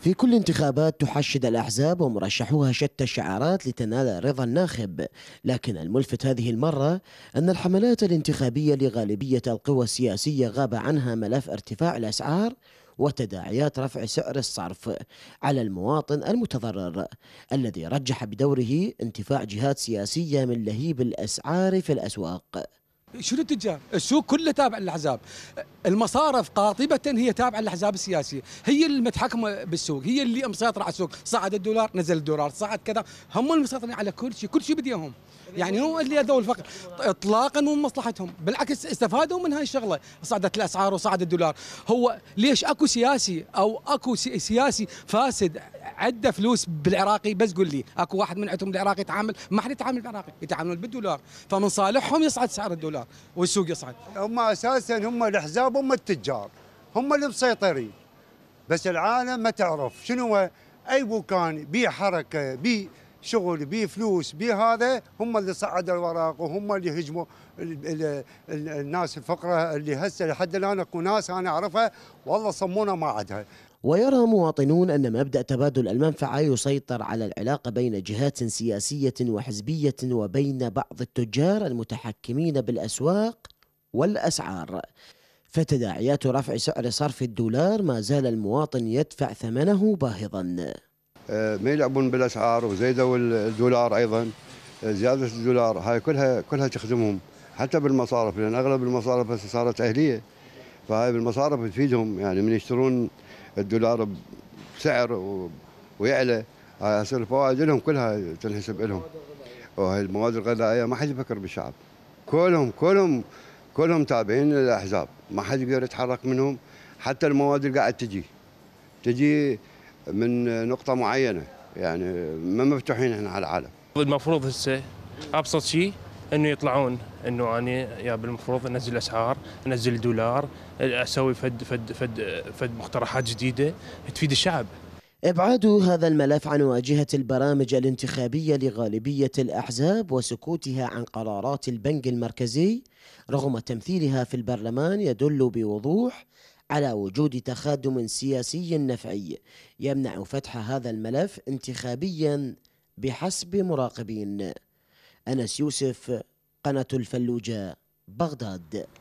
في كل انتخابات تحشد الأحزاب ومرشحوها شتى الشعارات لتنال رضا الناخب لكن الملفت هذه المرة أن الحملات الانتخابية لغالبية القوى السياسية غاب عنها ملف ارتفاع الأسعار وتداعيات رفع سعر الصرف على المواطن المتضرر الذي رجح بدوره انتفاع جهات سياسية من لهيب الأسعار في الأسواق شنو التجار؟ السوق كله تابع للاحزاب، المصارف قاطبه هي تابعه للاحزاب السياسيه، هي اللي متحكمه بالسوق، هي اللي مسيطره على السوق، صعد الدولار، نزل الدولار، صعد كذا، هم المسيطرين على كل شيء، كل شيء بديهم، يعني هو اللي اذوا الفقر اطلاقا مو من مصلحتهم، بالعكس استفادوا من هاي الشغله، صعدت الاسعار وصعد الدولار، هو ليش اكو سياسي او اكو سياسي فاسد عنده فلوس بالعراقي بس قول لي، اكو واحد من عندهم العراقي يتعامل، ما حد يتعامل بالعراقي، يتعامل بالدولار، فمن صالحهم يصعد سعر الدولار. الاسعار والسوق يصعد هم اساسا هم الاحزاب هم التجار هم اللي مسيطرين بس العالم ما تعرف شنو اي مكان بي حركه بي شغل بي فلوس بي هذا هم اللي صعدوا الورق وهم اللي هجموا الـ الـ الناس الفقره اللي هسه لحد الان اكو ناس انا اعرفها والله صمونا ما عندها ويرى مواطنون أن مبدأ تبادل المنفعة يسيطر على العلاقة بين جهات سياسية وحزبية وبين بعض التجار المتحكمين بالأسواق والأسعار فتداعيات رفع سعر صرف الدولار ما زال المواطن يدفع ثمنه باهظا آه، ما يلعبون بالاسعار وزيدوا الدولار ايضا آه، زياده الدولار هاي كلها كلها تخدمهم حتى بالمصارف لان اغلب المصارف صارت اهليه فهاي المصارف تفيدهم يعني من يشترون الدولار بسعر ويعلى هسه الفوائد لهم كلها تنحسب لهم وهي المواد الغذائيه ما حد يفكر بالشعب كلهم كلهم كلهم تابعين للاحزاب ما حد يقدر يتحرك منهم حتى المواد اللي قاعد تجي تجي من نقطه معينه يعني ما مفتوحين احنا على العالم المفروض هسه ابسط شيء انه يطلعون انه انا يا بالمفروض انزل اسعار انزل دولار اسوي فد فد فد فد مقترحات جديده تفيد الشعب إبعاد هذا الملف عن واجهة البرامج الانتخابية لغالبية الأحزاب وسكوتها عن قرارات البنك المركزي رغم تمثيلها في البرلمان يدل بوضوح على وجود تخادم سياسي نفعي يمنع فتح هذا الملف انتخابيا بحسب مراقبين أنس يوسف قناة الفلوجة بغداد